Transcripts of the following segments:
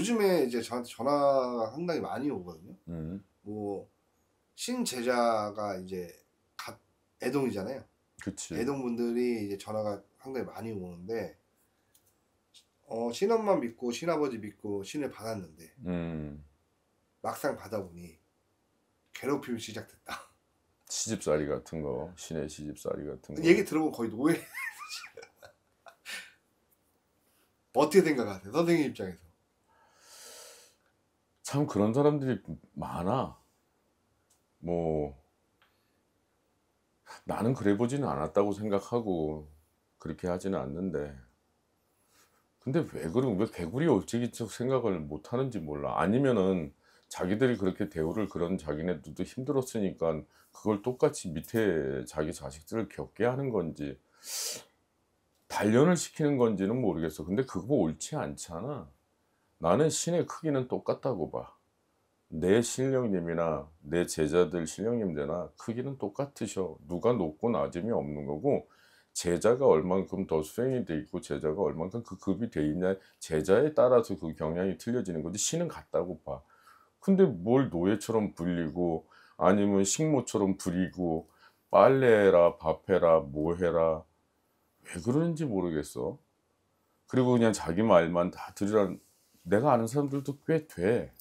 요즘에 이제 저한테 전화가 상당히 많이 오거든요. 음. 뭐 신제자가 이제 갓 애동이잖아요. 그치. 애동분들이 이제 전화가 상당히 많이 오는데 어, 신엄만 믿고 신아버지 믿고 신을 받았는데 음. 막상 받아보니 괴롭힘이 시작됐다. 시집살이 같은 거 시내 시집살이 같은 거 얘기 들어보면 거의 노예 어떻게 생각하세요 선생님 입장에서 참 그런 사람들이 많아. 뭐 나는 그래 보지는 않았다고 생각하고 그렇게 하지는 않는데 근데 왜 그런 왜 개구리 올챙이적 생각을 못 하는지 몰라. 아니면은 자기들이 그렇게 대우를 그런 자기네들도 힘들었으니까 그걸 똑같이 밑에 자기 자식들을 겪게 하는 건지 단련을 시키는 건지는 모르겠어. 근데 그거 옳지 않잖아. 나는 신의 크기는 똑같다고 봐. 내 신령님이나 내 제자들 신령님들나 크기는 똑같으셔. 누가 높고 낮음이 없는 거고 제자가 얼만큼 더 수행이 돼 있고 제자가 얼만큼 그 급이 돼 있냐 제자에 따라서 그 경향이 틀려지는 거지 신은 같다고 봐. 근데 뭘 노예처럼 불리고 아니면 식모처럼 부리고 빨래해라 밥해라 뭐해라 왜 그러는지 모르겠어. 그리고 그냥 자기 말만 다 들으라는 내가 아는 사람들도 꽤 돼.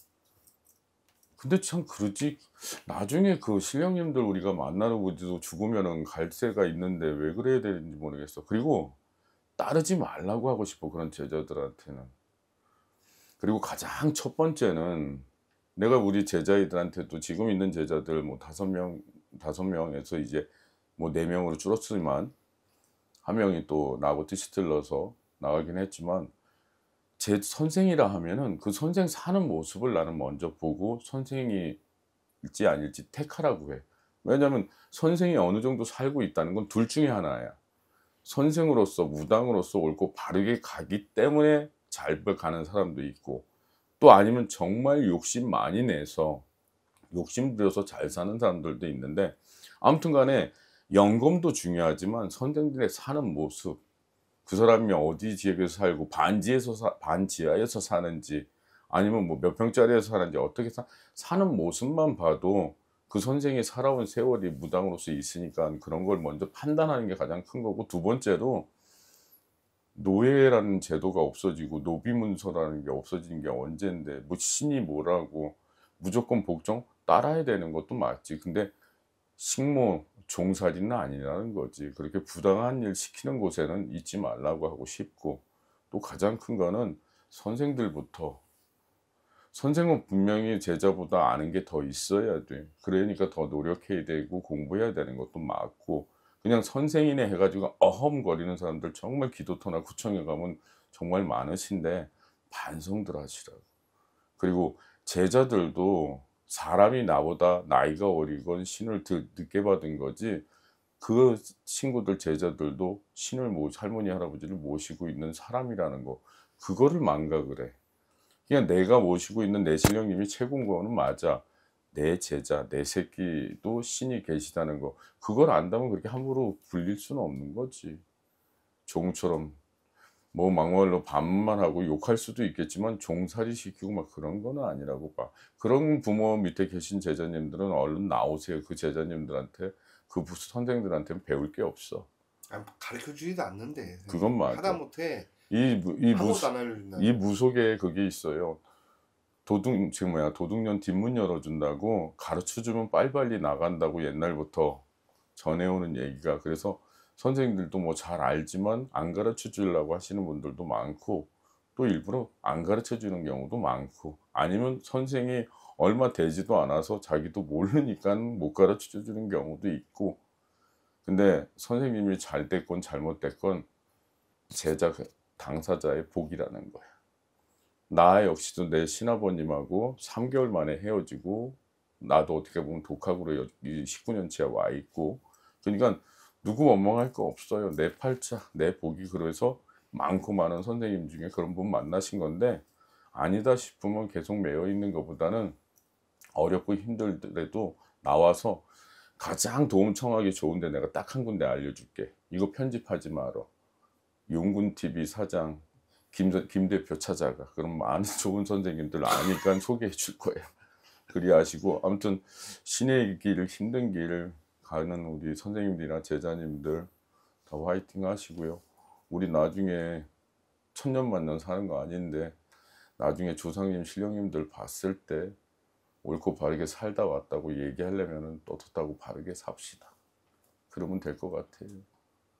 근데 참 그러지 나중에 그 신령님들 우리가 만나러 오지도 죽으면은 갈새가 있는데 왜 그래야 되는지 모르겠어 그리고 따르지 말라고 하고 싶어 그런 제자들한테는 그리고 가장 첫 번째는 내가 우리 제자들한테도 지금 있는 제자들 뭐 다섯 명 다섯 명에서 이제 뭐 네 명으로 줄었지만 한 명이 또 나하고 뒤스틀러서 나가긴 했지만 제 선생이라 하면은 그 선생 사는 모습을 나는 먼저 보고 선생이일지 아닐지 택하라고 해. 왜냐하면 선생이 어느 정도 살고 있다는 건 둘 중에 하나야. 선생으로서 무당으로서 옳고 바르게 가기 때문에 잘 가는 사람도 있고 또 아니면 정말 욕심 많이 내서 욕심 부려서 잘 사는 사람들도 있는데 아무튼 간에 연금도 중요하지만 선생들의 사는 모습 그 사람이 어디 지역에서 살고 반지에서 사, 반지하에서 사는지 아니면 뭐 몇 평짜리에서 사는지 어떻게 사, 사는 모습만 봐도 그 선생이 살아온 세월이 무당으로서 있으니까 그런 걸 먼저 판단하는 게 가장 큰 거고 두 번째로 노예라는 제도가 없어지고 노비문서라는 게없어지는게 언젠데 뭐 신이 뭐라고 무조건 복종 따라야 되는 것도 맞지 근데 승모 종살이는 아니라는 거지 그렇게 부당한 일 시키는 곳에는 있지 말라고 하고 싶고 또 가장 큰 거는 선생들부터 선생은 분명히 제자보다 아는 게 더 있어야 돼 그러니까 더 노력해야 되고 공부해야 되는 것도 맞고 그냥 선생이네 해가지고 어험거리는 사람들 정말 기도터나 구청에 가면 정말 많으신데 반성들 하시라고 그리고 제자들도 사람이 나보다 나이가 어리건 신을 늦게 받은 거지 그 친구들 제자들도 신을 모 할머니 할아버지를 모시고 있는 사람이라는 거 그거를 망각을 해 그냥 내가 모시고 있는 내 신령님이 최고인 거는 맞아 내 제자 내 새끼도 신이 계시다는 거 그걸 안다면 그렇게 함부로 불릴 수는 없는 거지 종처럼 뭐 막말로 반말하고 욕할 수도 있겠지만 종살이 시키고 막 그런 건 아니라고 봐. 그런 부모 밑에 계신 제자님들은 얼른 나오세요. 그 제자님들한테 그 부스 선생들한테는 배울 게 없어. 아, 가르쳐 주지도 않는데. 그건 맞아. 하다못해 이이 무이 무속에 그게 있어요. 도둑 지금 뭐야 도둑년 뒷문 열어준다고 가르쳐 주면 빨리빨리 나간다고 옛날부터 전해오는 얘기가 그래서 선생님들도 뭐 잘 알지만 안 가르쳐 주려고 하시는 분들도 많고 또 일부러 안 가르쳐 주는 경우도 많고 아니면 선생이 얼마 되지도 않아서 자기도 모르니까 못 가르쳐 주는 경우도 있고 근데 선생님이 잘 됐건 잘못됐건 제작 당사자의 복이라는 거야 나 역시도 내 신아버님하고 3개월 만에 헤어지고 나도 어떻게 보면 독학으로 19년째 와 있고 그러니까 누구 원망할 거 없어요. 내 팔자, 내 복이 그래서 많고 많은 선생님 중에 그런 분 만나신 건데 아니다 싶으면 계속 매여 있는 것보다는 어렵고 힘들더라도 나와서 가장 도움 청하기 좋은데 내가 딱 한 군데 알려줄게. 이거 편집하지 마라. 용군TV 사장 김, 김 대표 찾아가. 그럼 많은 좋은 선생님들 아니까 소개해 줄거예요 그리하시고 아무튼 신의 길, 힘든 길을 가는 우리 선생님들이나 제자님들 다 화이팅 하시고요. 우리 나중에 천년만년 사는 거 아닌데 나중에 조상님, 신령님들 봤을 때 옳고 바르게 살다 왔다고 얘기하려면 떳떳하고 바르게 삽시다. 그러면 될 것 같아요.